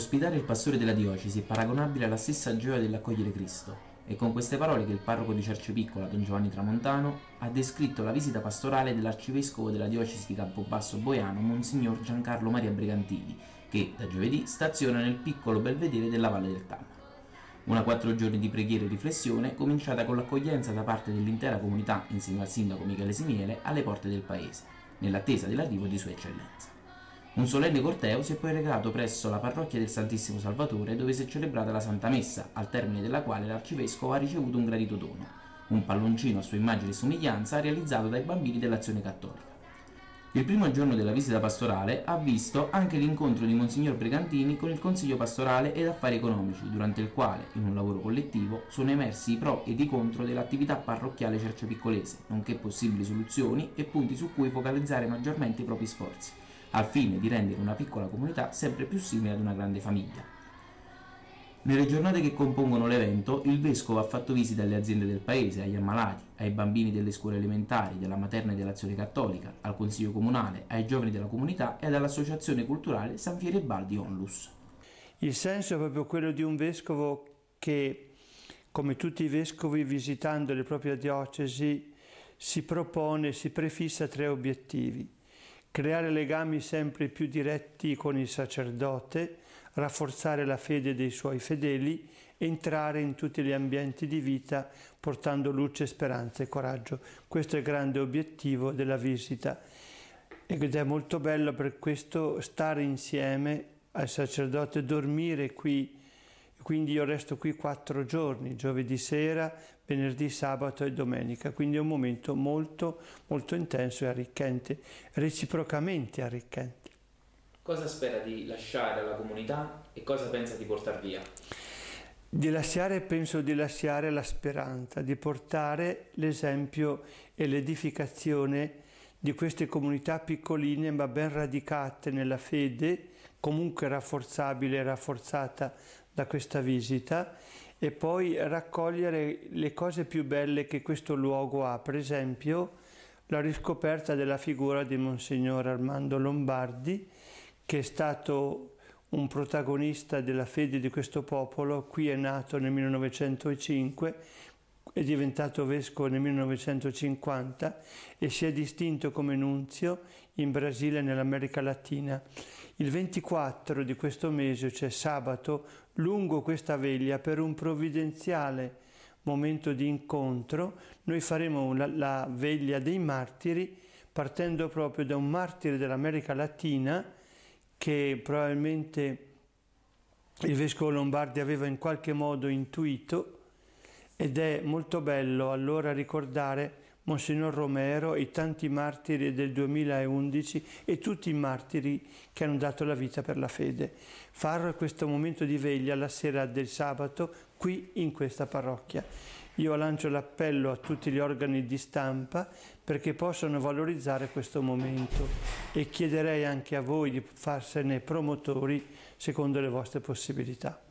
Ospitare il pastore della diocesi è paragonabile alla stessa gioia dell'accogliere Cristo. È con queste parole che il parroco di Cercepiccola, don Giovanni Tramontano, ha descritto la visita pastorale dell'arcivescovo della diocesi di Campobasso Boiano, Monsignor Giancarlo Maria Brigantini, che da giovedì staziona nel piccolo belvedere della Valle del Tamar. Una quattro giorni di preghiera e riflessione, cominciata con l'accoglienza da parte dell'intera comunità, insieme al sindaco Michele Simiele, alle porte del paese, nell'attesa dell'arrivo di Sua Eccellenza. Un solenne corteo si è poi recato presso la parrocchia del Santissimo Salvatore dove si è celebrata la Santa Messa, al termine della quale l'arcivescovo ha ricevuto un gradito dono, un palloncino a sua immagine e somiglianza realizzato dai bambini dell'Azione Cattolica. Il primo giorno della visita pastorale ha visto anche l'incontro di Monsignor Brigantini con il Consiglio pastorale ed affari economici, durante il quale, in un lavoro collettivo, sono emersi i pro e i contro dell'attività parrocchiale cercepiccolese, nonché possibili soluzioni e punti su cui focalizzare maggiormente i propri sforzi al fine di rendere una piccola comunità sempre più simile ad una grande famiglia. Nelle giornate che compongono l'evento, il vescovo ha fatto visita alle aziende del paese, agli ammalati, ai bambini delle scuole elementari, della materna e dell'azione cattolica, al consiglio comunale, ai giovani della comunità e all'associazione culturale San Fieri e Baldi Onlus. Il senso è proprio quello di un vescovo che, come tutti i vescovi visitando le proprie diocesi, si propone, si prefissa tre obiettivi creare legami sempre più diretti con il sacerdote, rafforzare la fede dei suoi fedeli, entrare in tutti gli ambienti di vita portando luce, speranza e coraggio. Questo è il grande obiettivo della visita ed è molto bello per questo stare insieme al sacerdote, dormire qui quindi io resto qui quattro giorni, giovedì sera, venerdì, sabato e domenica. Quindi è un momento molto, molto intenso e arricchente, reciprocamente arricchente. Cosa spera di lasciare alla comunità e cosa pensa di portare via? Di lasciare, penso di lasciare la speranza, di portare l'esempio e l'edificazione di queste comunità piccoline ma ben radicate nella fede, comunque rafforzabile e rafforzata da questa visita e poi raccogliere le cose più belle che questo luogo ha, per esempio la riscoperta della figura di Monsignor Armando Lombardi, che è stato un protagonista della fede di questo popolo, qui è nato nel 1905, è diventato vescovo nel 1950 e si è distinto come nunzio in Brasile e nell'America Latina. Il 24 di questo mese, cioè sabato, lungo questa veglia per un provvidenziale momento di incontro, noi faremo la, la veglia dei martiri partendo proprio da un martire dell'America Latina che probabilmente il vescovo Lombardi aveva in qualche modo intuito ed è molto bello allora ricordare Monsignor Romero, i tanti martiri del 2011 e tutti i martiri che hanno dato la vita per la fede. Farò questo momento di veglia la sera del sabato qui in questa parrocchia. Io lancio l'appello a tutti gli organi di stampa perché possano valorizzare questo momento e chiederei anche a voi di farsene promotori secondo le vostre possibilità.